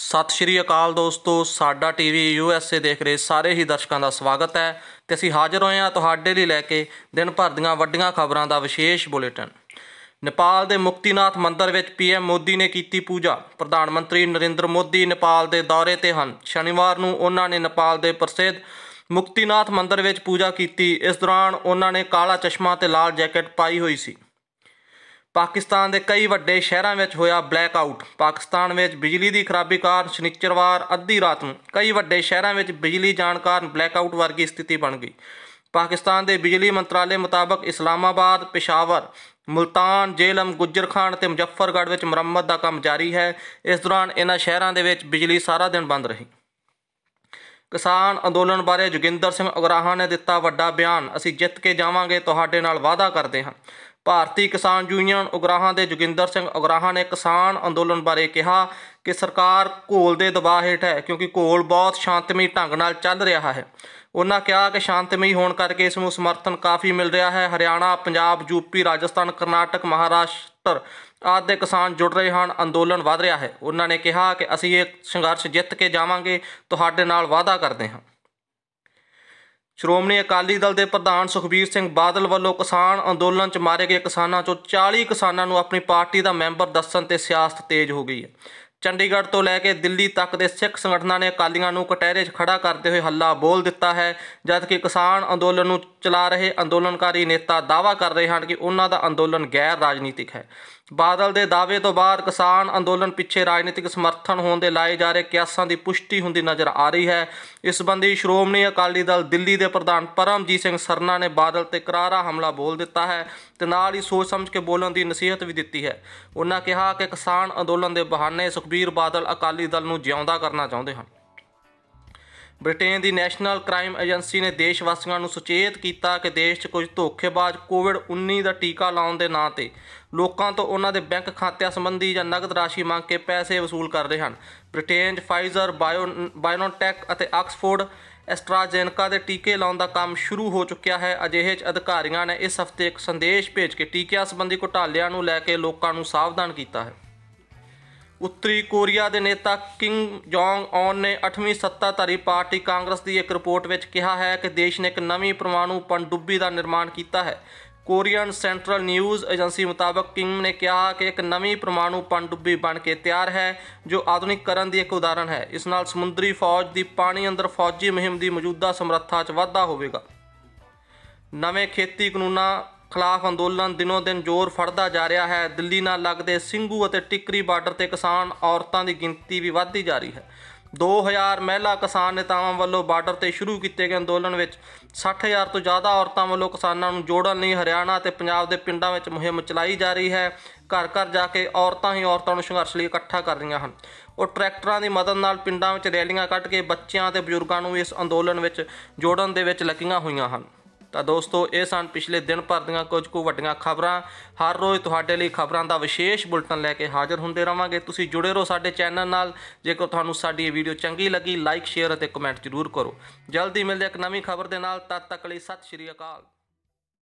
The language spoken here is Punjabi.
ਸਤਿ ਸ਼੍ਰੀ ਅਕਾਲ ਦੋਸਤੋ ਸਾਡਾ ਟੀਵੀ ਯੂ ਐਸ ਏ ਦੇਖ ਰਹੇ ਸਾਰੇ ਹੀ ਦਰਸ਼ਕਾਂ ਦਾ ਸਵਾਗਤ ਹੈ ਤੇ ਅਸੀਂ ਹਾਜ਼ਰ ਹੋਏ ਹਾਂ ਤੁਹਾਡੇ ਲਈ ਲੈ ਕੇ ਦਿਨ ਭਰ ਦੀਆਂ ਵੱਡੀਆਂ ਖਬਰਾਂ ਦਾ ਵਿਸ਼ੇਸ਼ ਬੁਲੇਟਿਨ ਨੇਪਾਲ ਦੇ ਮੁਕਤੀਨਾਥ ਮੰਦਿਰ ਵਿੱਚ ਪੀਐਮ ਮੋਦੀ ਨੇ ਕੀਤੀ ਪੂਜਾ ਪ੍ਰਧਾਨ ਮੰਤਰੀ ਨਰਿੰਦਰ ਮੋਦੀ ਨੇਪਾਲ ਦੇ ਦੌਰੇ ਤੇ ਹਨ ਸ਼ਨੀਵਾਰ ਨੂੰ ਉਹਨਾਂ ਨੇ ਨੇਪਾਲ ਦੇ ਪ੍ਰਸਿੱਧ ਮੁਕਤੀਨਾਥ ਮੰਦਿਰ ਵਿੱਚ ਪੂਜਾ ਕੀਤੀ ਇਸ ਦੌਰਾਨ ਉਹਨਾਂ ਨੇ ਕਾਲਾ ਚਸ਼ਮਾ ਤੇ ਲਾਲ ਜੈਕਟ ਪਾਈ ਹੋਈ ਸੀ ਪਾਕਿਸਤਾਨ ਦੇ ਕਈ ਵੱਡੇ ਸ਼ਹਿਰਾਂ ਵਿੱਚ ਹੋਇਆ ਬਲੈਕਆਊਟ ਪਾਕਿਸਤਾਨ ਵਿੱਚ ਬਿਜਲੀ ਦੀ ਖਰਾਬੀ ਕਾਰਨ ਸ਼ਨੀਚਰਵਾਰ ਅੱਧੀ ਰਾਤ ਨੂੰ ਕਈ ਵੱਡੇ ਸ਼ਹਿਰਾਂ ਵਿੱਚ ਬਿਜਲੀ ਜਾਣ ਕਾਰਨ ਬਲੈਕਆਊਟ ਵਰਗੀ ਸਥਿਤੀ ਬਣ ਗਈ ਪਾਕਿਸਤਾਨ ਦੇ ਬਿਜਲੀ ਮੰਤਰਾਲੇ ਮੁਤਾਬਕ ਇਸਲਾਮਾਬਾਦ ਪਸ਼ਾਵਰ ਮਲਤਾਨ ਜੇਲਮ ਗੁਜਰਖਾਨ ਤੇ ਮੁਜ਼ੱਫਰਗੜ੍ਹ ਵਿੱਚ ਮੁਰੰਮਤ ਦਾ ਕੰਮ ਜਾਰੀ ਹੈ ਇਸ ਦੌਰਾਨ ਇਹਨਾਂ ਸ਼ਹਿਰਾਂ ਦੇ ਵਿੱਚ ਬਿਜਲੀ ਸਾਰਾ ਦਿਨ ਬੰਦ ਰਹੀ ਕਿਸਾਨ ਅੰਦੋਲਨ ਬਾਰੇ ਜੋਗਿੰਦਰ ਸਿੰਘ ਅਗਰਾਹਾਂ ਨੇ ਦਿੱਤਾ ਵੱਡਾ ਬਿਆਨ ਅਸੀਂ ਜਿੱਤ ਕੇ ਜਾਵਾਂਗੇ ਤੁਹਾਡੇ ਨਾਲ ਵਾਅਦਾ ਕਰਦੇ ਹਾਂ ਭਾਰਤੀ ਕਿਸਾਨ ਯੂਨੀਅਨ ਉਗਰਾਹਾਂ ਦੇ ਜੋਗਿੰਦਰ ਸਿੰਘ ਉਗਰਾਹਾਂ ਨੇ ਕਿਸਾਨ ਅੰਦੋਲਨ ਬਾਰੇ ਕਿਹਾ ਕਿ ਸਰਕਾਰ ਘੋਲ ਦੇ ਦਬਾਅ ਹੇਠ ਹੈ ਕਿਉਂਕਿ ਘੋਲ ਬਹੁਤ ਸ਼ਾਂਤਮਈ ਢੰਗ ਨਾਲ ਚੱਲ ਰਿਹਾ ਹੈ ਉਹਨਾਂ ਕਿਹਾ ਕਿ ਸ਼ਾਂਤਮਈ ਹੋਣ ਕਰਕੇ ਇਸ ਨੂੰ ਸਮਰਥਨ ਕਾਫੀ ਮਿਲ ਰਿਹਾ ਹੈ ਹਰਿਆਣਾ ਪੰਜਾਬ ਯੂਪੀ ਰਾਜਸਥਾਨ ਕਰਨਾਟਕ ਮਹਾਰਾਸ਼ਟਰ ਆਦਿ ਦੇ ਕਿਸਾਨ ਜੁੜ ਰਹੇ ਹਨ ਅੰਦੋਲਨ ਵਧ ਰਿਹਾ ਹੈ ਉਹਨਾਂ ਨੇ ਕਿਹਾ ਕਿ ਅਸੀਂ ਇਹ ਸੰਘਰਸ਼ ਜਿੱਤ ਕੇ ਜਾਵਾਂਗੇ ਤੁਹਾਡੇ ਨਾਲ ਵਾਅਦਾ ਕਰਦੇ ਹਾਂ ਸ਼੍ਰੋਮਣੀ ਅਕਾਲੀ ਦਲ ਦੇ ਪ੍ਰਧਾਨ ਸੁਖਬੀਰ ਸਿੰਘ ਬਾਦਲ ਵੱਲੋਂ ਕਿਸਾਨ ਅੰਦੋਲਨ 'ਚ ਮਾਰੇ ਗਏ ਕਿਸਾਨਾਂ 'ਚੋਂ 40 ਕਿਸਾਨਾਂ ਨੂੰ ਆਪਣੀ ਪਾਰਟੀ ਦਾ ਮੈਂਬਰ ਦੱਸਣ ਤੇ ਸਿਆਸਤ ਤੇਜ਼ ਹੋ ਗਈ ਹੈ ਚੰਡੀਗੜ੍ਹ ਤੋਂ ਲੈ ਕੇ ਦਿੱਲੀ ਤੱਕ ਦੇ ਸਿੱਖ ਸੰਗਠਨਾਂ ਨੇ ਅਕਾਲੀਆਂ ਨੂੰ ਕਟਹਿਰੇ 'ਚ ਖੜਾ ਕਰਦੇ ਹੋਏ ਹੱਲਾ ਬੋਲ ਦਿੱਤਾ ਹੈ ਜਦਕਿ ਕਿਸਾਨ ਅੰਦੋਲਨ ਨੂੰ ਚਲਾ ਰਹੇ ਅੰਦੋਲਨਕਾਰੀ ਨੇਤਾ ਦਾਵਾ ਕਰ ਰਹੇ ਹਨ ਕਿ ਉਹਨਾਂ ਦਾ ਅੰਦੋਲਨ ਗੈਰ ਰਾਜਨੀਤਿਕ ਹੈ ਬਾਦਲ ਦੇ ਦਾਅਵੇ ਤੋਂ ਬਾਅਦ ਕਿਸਾਨ ਅੰਦੋਲਨ ਪਿੱਛੇ ਰਾਜਨੀਤਿਕ ਸਮਰਥਨ ਹੋਣ ਦੇ ਲਾਏ ਜਾ ਰਹੇ ਕਿਆਸਾਂ ਦੀ ਪੁਸ਼ਟੀ ਹੁੰਦੀ ਨਜ਼ਰ ਆ ਰਹੀ ਹੈ ਇਸ ਸੰਬੰਧੀ ਸ਼੍ਰੋਮਣੀ ਅਕਾਲੀ ਦਲ ਦਿੱਲੀ ਦੇ ਪ੍ਰਧਾਨ ਪਰਮਜੀਤ ਸਿੰਘ ਸਰਨਾ ਨੇ ਬਾਦਲ ਤੇ ਕਰਾਰਾ ਹਮਲਾ ਬੋਲ ਦਿੱਤਾ ਹੈ ਤੇ ਨਾਲ ਹੀ ਸੋਚ ਸਮਝ ਕੇ ਬੋਲਣ ਦੀ ਨਸੀਹਤ ਵੀ ਦਿੱਤੀ ਹੈ ਉਹਨਾਂ ਕਿਹਾ ਕਿ ਕਿਸਾਨ ਅੰਦੋਲਨ ਦੇ ਬਹਾਨੇ ਸੁਖਬੀਰ ਬਾਦਲ ਅਕਾਲੀ ਦਲ ਨੂੰ ਜਿਉਂਦਾ ਕਰਨਾ ਚਾਹੁੰਦੇ ਹਨ ਬ੍ਰਿਟੇਨ ਦੀ ਨੈਸ਼ਨਲ ਕ੍ਰਾਈਮ ਏਜੰਸੀ ਨੇ ਦੇਸ਼ ਵਾਸੀਆਂ ਨੂੰ ਸੁਚੇਤ ਕੀਤਾ ਕਿ ਦੇਸ਼ 'ਚ ਕੁਝ ਧੋਖੇਬਾਜ਼ ਕੋਵਿਡ-19 ਦਾ ਟੀਕਾ ਲਾਉਣ ਦੇ ਨਾਂ ਤੇ ਲੋਕਾਂ ਤੋਂ ਉਹਨਾਂ ਦੇ ਬੈਂਕ ਖਾਤਿਆਂ ਸੰਬੰਧੀ ਜਾਂ ਨਗਦ ਰਾਸ਼ੀ ਮੰਗ ਕੇ ਪੈਸੇ ਵਸੂਲ ਕਰ ਰਹੇ ਹਨ ਬ੍ਰਿਟੇਨ 'ਚ ਫਾਈਜ਼ਰ ਬਾਇਓਨਟੈਕ ਅਤੇ ਆਕਸਫੋਰਡ ਐਸਟ੍ਰਾਜੈਨਕਾ ਦੇ ਟੀਕੇ ਲਾਉਣ ਦਾ ਕੰਮ ਸ਼ੁਰੂ ਹੋ ਚੁੱਕਿਆ ਹੈ ਅਜਿਹੇ 'ਚ ਅਧਿਕਾਰੀਆਂ ਨੇ ਇਸ ਹਫ਼ਤੇ ਇੱਕ ਸੰਦੇਸ਼ ਭੇਜ ਕੇ ਟੀਕਿਆਂ ਸੰਬੰਧੀ ਘੁਟਾਲਿਆਂ ਨੂੰ ਲੈ ਕੇ ਲੋਕਾਂ ਨੂੰ ਸਾਵਧਾਨ ਕੀਤਾ ਹੈ ਉੱਤਰੀ ਕੋਰੀਆ ਦੇ ਨੇਤਾ ਕਿਮ ਜੋਂਗ ਔਨ ਨੇ 8ਵੀਂ ਸੱਤਾਧਾਰੀ ਪਾਰਟੀ ਕਾਂਗਰਸ ਦੀ ਇੱਕ ਰਿਪੋਰਟ ਵਿੱਚ ਕਿਹਾ ਹੈ ਕਿ ਦੇਸ਼ ਨੇ ਇੱਕ ਨਵੀਂ ਪਰਮਾਣੂ ਪਣਡੁੱਬੀ ਦਾ ਨਿਰਮਾਣ ਕੀਤਾ ਹੈ ਕੋਰੀਅਨ ਸੈਂਟਰਲ ਨਿਊਜ਼ ਏਜੰਸੀ ਮੁਤਾਬਕ ਕਿਮ ਨੇ ਕਿਹਾ ਕਿ ਇੱਕ ਨਵੀਂ ਪਰਮਾਣੂ ਪਣਡੁੱਬੀ ਬਣ ਕੇ ਤਿਆਰ ਹੈ ਜੋ ਆਧੁਨਿਕਕਰਨ ਦੀ ਇੱਕ ਉਦਾਹਰਨ ਹੈ ਇਸ ਨਾਲ ਸਮੁੰਦਰੀ ਫੌਜ ਦੀ ਪਾਣੀ ਅੰਦਰ ਫੌਜੀ ਮੁਹਿੰਮ ਦੀ ਮੌਜੂਦਾ ਸਮਰੱਥਾ 'ਚ ਵਾਧਾ ਹੋਵੇਗਾ ਨਵੇਂ ਖੇਤੀ ਕਾਨੂੰਨਾਂ ਖਿਲਾਫ ਅੰਦੋਲਨ ਦਿਨੋ ਦਿਨ ਜ਼ੋਰ ਫੜਦਾ ਜਾ ਰਿਹਾ ਹੈ ਦਿੱਲੀ ਨਾਲ ਲੱਗਦੇ ਸਿੰਘੂ ਅਤੇ ਟਿੱਕਰੀ ਬਾਰਡਰ ਤੇ ਕਿਸਾਨ ਔਰਤਾਂ ਦੀ ਗਿਣਤੀ ਵੀ ਵਧਦੀ ਜਾ ਰਹੀ ਹੈ 2000 ਮਹਿਲਾ ਕਿਸਾਨ ਨੇਤਾਵਾਂ ਵੱਲੋਂ ਬਾਰਡਰ ਤੇ ਸ਼ੁਰੂ ਕੀਤੇ ਗਏ ਅੰਦੋਲਨ ਵਿੱਚ 60000 ਤੋਂ ਜ਼ਿਆਦਾ ਔਰਤਾਂ ਵੱਲੋਂ ਕਿਸਾਨਾਂ ਨੂੰ ਜੋੜਨ ਲਈ ਹਰਿਆਣਾ ਅਤੇ ਪੰਜਾਬ ਦੇ ਪਿੰਡਾਂ ਵਿੱਚ ਮੁਹਿੰਮ ਚਲਾਈ ਜਾ ਰਹੀ ਹੈ ਘਰ ਘਰ ਜਾ ਕੇ ਔਰਤਾਂ ਹੀ ਔਰਤਾਂ ਨੂੰ ਸੰਘਰਸ਼ ਲਈ ਇਕੱਠਾ ਕਰ ਰਹੀਆਂ ਹਨ ਉਹ ਟਰੈਕਟਰਾਂ ਦੀ ਮਦਦ ਨਾਲ ਪਿੰਡਾਂ ਵਿੱਚ ਰੈਲੀਆਂ ਕੱਢ ਕੇ ਬੱਚਿਆਂ ਤੇ ਬਜ਼ੁਰਗਾਂ ਨੂੰ ਇਸ ਅੰਦੋਲਨ ਵਿੱਚ ਜੋੜਨ ਦੇ ਵਿੱਚ ਲੱਗੀਆਂ ਹੋਈਆਂ ਹਨ ਤਾਂ ਦੋਸਤੋ ਇਹ ਸਨ ਪਿਛਲੇ ਦਿਨ ਭਰ ਦੀਆਂ ਕੁਝ ਕੁ ਵੱਡੀਆਂ ਖਬਰਾਂ ਹਰ ਰੋਜ਼ ਤੁਹਾਡੇ ਲਈ ਖਬਰਾਂ ਦਾ ਵਿਸ਼ੇਸ਼ ਬੁਲਟਨ ਲੈ ਕੇ ਹਾਜ਼ਰ ਹੁੰਦੇ ਰਵਾਂਗੇ ਤੁਸੀਂ ਜੁੜੇ ਰਹੋ ਸਾਡੇ ਚੈਨਲ ਨਾਲ ਜੇਕਰ ਤੁਹਾਨੂੰ ਸਾਡੀ ਇਹ ਵੀਡੀਓ ਚੰਗੀ ਲੱਗੀ ਲਾਈਕ ਸ਼ੇਅਰ ਅਤੇ ਕਮੈਂਟ ਜ਼ਰੂਰ ਕਰੋ ਜਲਦੀ ਮਿਲਦੇ ਇੱਕ ਨਵੀਂ ਖਬਰ ਦੇ ਨਾਲ ਤਦ ਤੱਕ ਲਈ ਸਤਿ ਸ਼੍ਰੀ ਅਕਾਲ